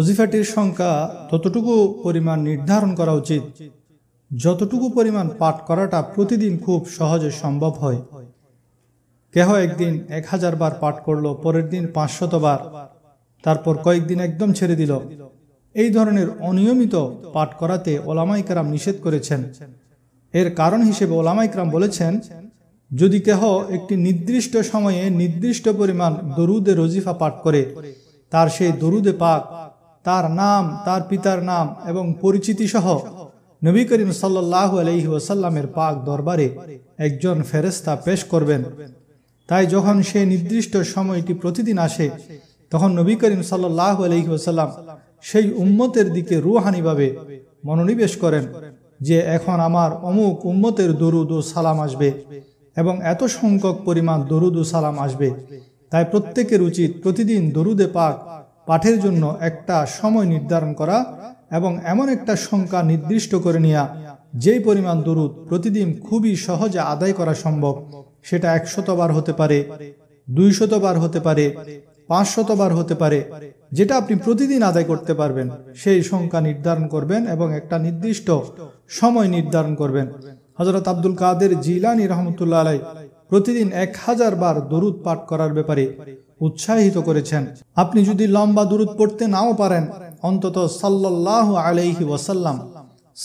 অজিফাটির সংখ্যা ততটুকু পরিমাণ নির্ধারণ করা উচিত যতটুকু পরিমাণ পাঠ করাটা প্রতিদিন খুব সহজে সম্ভব হয় কেহ একদিন এক হাজার বার পাঠ করলো পরের দিন পাঁচশত বার তারপর কয়েকদিন একদম ছেড়ে দিল এই ধরনের অনিয়মিত পাঠ করাতে ওলামাইকরাম নিষেধ করেছেন এর কারণ হিসেবে ওলামাইকরাম বলেছেন যদি কেহ একটি নির্দিষ্ট সময়ে নির্দিষ্ট পরিমাণ দরুদে রজিফা পাঠ করে তার সেই দরুদে পাক তার নাম তার পিতার নাম এবং পরিচিতি সহ নবী করিম সাল্লাহ আলহি ওয়াসাল্লামের পাক দরবারে একজন ফেরেস্তা পেশ করবেন তাই যখন সে নির্দিষ্ট সময়টি প্রতিদিন আসে তখন নবী করিম সাল্লাহ আলহি ওয়াসাল্লাম সেই উম্মতের দিকে রুহানিভাবে মনোনিবেশ করেন যে এখন আমার অমুক উম্মতের দরুদ ও সালাম আসবে এবং এত সংখ্যক পরিমাণ দরুদ ও সালাম আসবে তাই প্রত্যেকের উচিত প্রতিদিন দরুদে পাক পাঠের জন্য একটা সময় নির্ধারণ করা এবং এমন একটা সংখ্যা নির্দিষ্ট করে নেওয়া যেই পরিমাণ দরুদ প্রতিদিন খুবই সহজে আদায় করা সম্ভব সেটা একশতবার হতে পারে দুইশতবার হতে পারে পাঁচশতবার হতে পারে যেটা আপনি প্রতিদিন আদায় করতে পারবেন সেই সংখ্যা নির্ধারণ করবেন এবং একটা নির্দিষ্ট সময় নির্ধারণ করবেন হজরত আব্দুল কাদের জিলানি রহমতুল্লাহ আলাই প্রতিদিন এক হাজার বার দরুদ পাঠ করার ব্যাপারে উৎসাহিত করেছেন আপনি যদি লম্বা দূরত পড়তে নাও পারেন অন্তত সাল্লাহ আলাইহি ওয়াসাল্লাম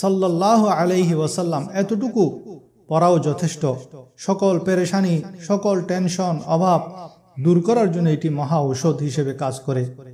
সাল্লাহ আলাইহি ওয়াসাল্লাম এতটুকু পড়াও যথেষ্ট সকল পেরেশানি সকল টেনশন অভাব দূর করার জন্য এটি মহা ঔষধ হিসেবে কাজ করে